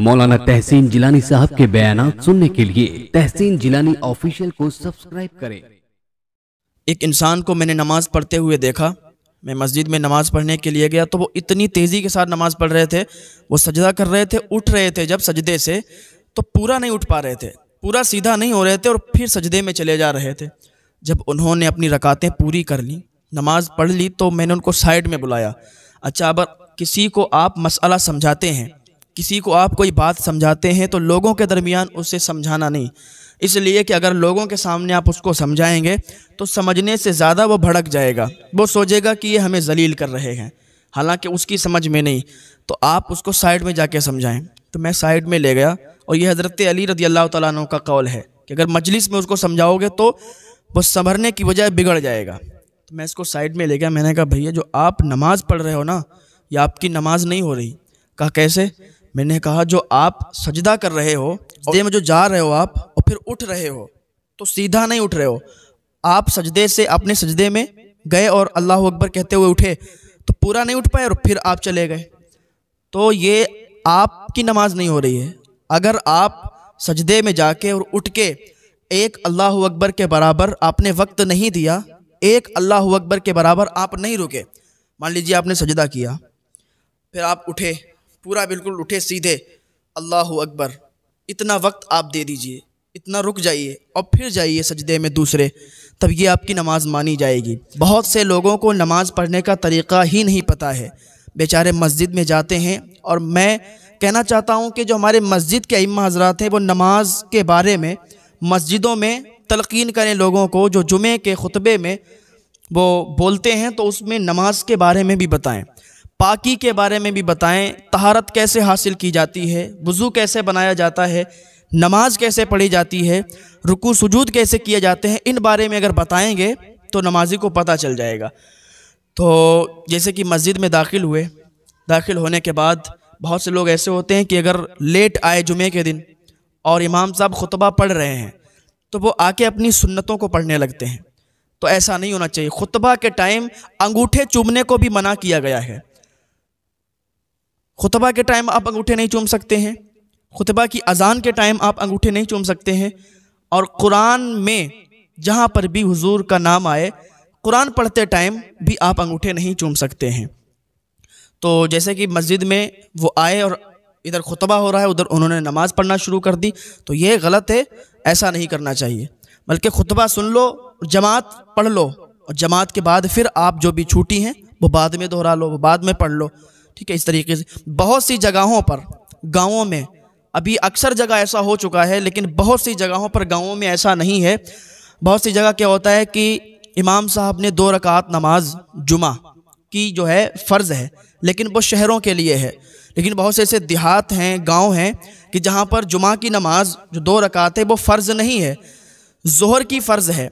मौलाना तहसीन जिलानी साहब के बयान सुनने के लिए तहसीन जिलानी ऑफिशियल को सब्सक्राइब करें एक इंसान को मैंने नमाज पढ़ते हुए देखा मैं मस्जिद में नमाज़ पढ़ने के लिए गया तो वो इतनी तेज़ी के साथ नमाज़ पढ़ रहे थे वो सजदा कर रहे थे उठ रहे थे जब सजदे से तो पूरा नहीं उठ पा रहे थे पूरा सीधा नहीं हो रहे थे और फिर सजदे में चले जा रहे थे जब उन्होंने अपनी रकातें पूरी कर ली नमाज पढ़ ली तो मैंने उनको साइड में बुलाया अच्छा अब किसी को आप मसला समझाते हैं किसी को आप कोई बात समझाते हैं तो लोगों के दरमियान उसे समझाना नहीं इसलिए कि अगर लोगों के सामने आप उसको समझाएंगे तो समझने से ज़्यादा वो भड़क जाएगा वो सोचेगा कि ये हमें जलील कर रहे हैं हालांकि उसकी समझ में नहीं तो आप उसको साइड में जाके समझाएं तो मैं साइड में ले गया और यह हज़रत अली रदी अल्लाह तु का कौल है कि अगर मजलिस में उसको समझाओगे तो वो संभरने की वजह बिगड़ जाएगा तो मैं इसको साइड में ले गया मैंने कहा भैया जो आप नमाज़ पढ़ रहे हो ना ये आपकी नमाज नहीं हो रही कहा कैसे मैंने कहा जो आप सजदा कर रहे हो सजदे में जो जा रहे हो आप और फिर उठ रहे हो तो सीधा नहीं उठ रहे हो आप सजदे से अपने सजदे में गए और अल्लाह अकबर कहते हुए उठे तो पूरा नहीं उठ पाए और फिर आप चले गए तो ये आपकी नमाज नहीं हो रही है अगर आप सजदे में जाके और उठ के एक अल्लाह अकबर के बराबर आपने वक्त नहीं दिया एक अल्लाह अकबर के बराबर आप नहीं रुके मान लीजिए आपने सजदा किया फिर आप उठे पूरा बिल्कुल उठे सीधे अल्लाह अकबर इतना वक्त आप दे दीजिए इतना रुक जाइए और फिर जाइए सजदे में दूसरे तब ये आपकी नमाज़ मानी जाएगी बहुत से लोगों को नमाज़ पढ़ने का तरीक़ा ही नहीं पता है बेचारे मस्जिद में जाते हैं और मैं कहना चाहता हूँ कि जो हमारे मस्जिद के इम हज़रा हैं वो नमाज के बारे में मस्जिदों में तलकिन करें लोगों को जो जुमे के खुतबे में वो बोलते हैं तो उसमें नमाज के बारे में भी बताएं पाकी के बारे में भी बताएं तहारत कैसे हासिल की जाती है वज़ू कैसे बनाया जाता है नमाज कैसे पढ़ी जाती है रुकू सुजूद कैसे किए जाते हैं इन बारे में अगर बताएंगे तो नमाजी को पता चल जाएगा तो जैसे कि मस्जिद में दाखिल हुए दाखिल होने के बाद बहुत से लोग ऐसे होते हैं कि अगर लेट आए जुमे के दिन और इमाम साहब खुतबा पढ़ रहे हैं तो वो आके अपनी सुन्नतों को पढ़ने लगते हैं तो ऐसा नहीं होना चाहिए खुतबा के टाइम अंगूठे चुभने को भी मना किया गया है खुतबा के टाइम आप अंगूठे नहीं चूम सकते हैं खुतबा की अजान के टाइम आप अंगूठे नहीं चूम सकते हैं और कुरान में जहाँ पर भी हुजूर का नाम आए कुरान पढ़ते टाइम भी आप अंगूठे नहीं चूम सकते हैं तो जैसे कि मस्जिद में वो आए और इधर खुतबा हो रहा है उधर उन्होंने नमाज़ पढ़ना शुरू कर दी तो ये गलत है ऐसा नहीं करना चाहिए बल्कि खुतबा सुन लो जमात पढ़ लो और जमात के बाद फिर आप जो भी छूटी हैं वो बाद में दोहरा लो वो बाद में पढ़ लो ठीक है इस तरीके से बहुत सी जगहों पर गाँवों में अभी अक्सर जगह ऐसा हो चुका है लेकिन बहुत सी जगहों पर गाँवों में ऐसा नहीं है बहुत सी जगह क्या होता है कि इमाम साहब ने दो रकात नमाज जुमा की जो है फ़र्ज़ है लेकिन वो शहरों के लिए है लेकिन बहुत से ऐसे देहात हैं गांव हैं कि जहां पर जुमा की नमाज जो दो रकात है वो फ़र्ज़ नहीं है जहर की फ़र्ज़ है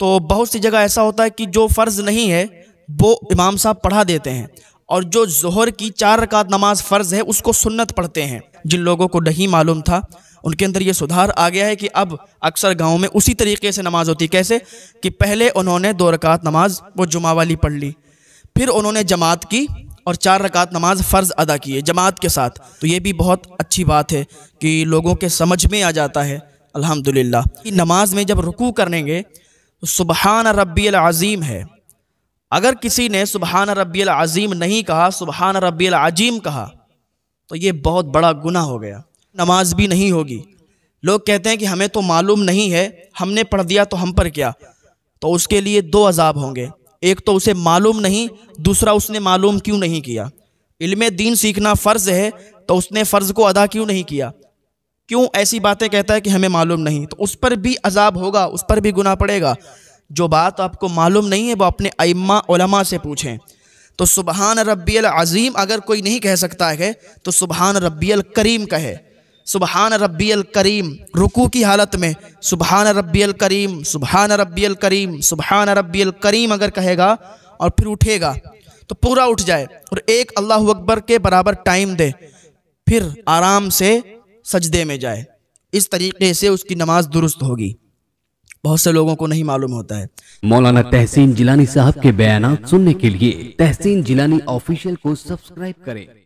तो बहुत सी जगह ऐसा होता है कि जो फ़र्ज़ नहीं है वो इमाम साहब पढ़ा देते हैं और जो जहर की चार रकात नमाज फ़र्ज़ है उसको सुन्नत पढ़ते हैं जिन लोगों को नहीं मालूम था उनके अंदर ये सुधार आ गया है कि अब अक्सर गाँव में उसी तरीके से नमाज़ होती कैसे कि पहले उन्होंने दो रकात नमाज वो जुमा वाली पढ़ ली फिर उन्होंने जमात की और चार रकात नमाज फ़र्ज़ अदा किए जमात के साथ तो ये भी बहुत अच्छी बात है कि लोगों के समझ में आ जाता है अल्हम्दुलिल्लाह नमाज में जब रुकू करेंगे तो सुबहान रबी अज़ीम है अगर किसी ने सुबहान रब्बियल अज़ीम नहीं कहा सुबहान रब्बियल अजीम कहा तो ये बहुत बड़ा गुना हो गया नमाज भी नहीं होगी लोग कहते हैं कि हमें तो मालूम नहीं है हमने पढ़ दिया तो हम पर क्या तो उसके लिए दो अजाब होंगे एक तो उसे मालूम नहीं दूसरा उसने मालूम क्यों नहीं किया इल्म दीन सीखना फ़र्ज़ है तो उसने फ़र्ज़ को अदा क्यों नहीं किया क्यों ऐसी बातें कहता है कि हमें मालूम नहीं तो उस पर भी अजाब होगा उस पर भी गुना पड़ेगा जो बात आपको मालूम नहीं है वो अपने अम्मा से पूछें तो सुबहान रब्बी अज़ीम अगर कोई नहीं कह सकता है तो सुबहान रब्बी करीम कहे सुबहान रबील करीम रुकू की हालत में सुबहान रब्बी करीम सुबहान रबील करीम सुबहान रब्बी करीम अगर कहेगा और फिर उठेगा तो पूरा उठ जाए और एक अल्लाह अकबर के बराबर टाइम दे फिर आराम से सजदे में जाए इस तरीके से उसकी नमाज़ दुरुस्त होगी बहुत से लोगों को नहीं मालूम होता है मौलाना तहसीन जिलानी साहब के बयान सुनने के लिए तहसीन जिलानी ऑफिशियल को सब्सक्राइब करें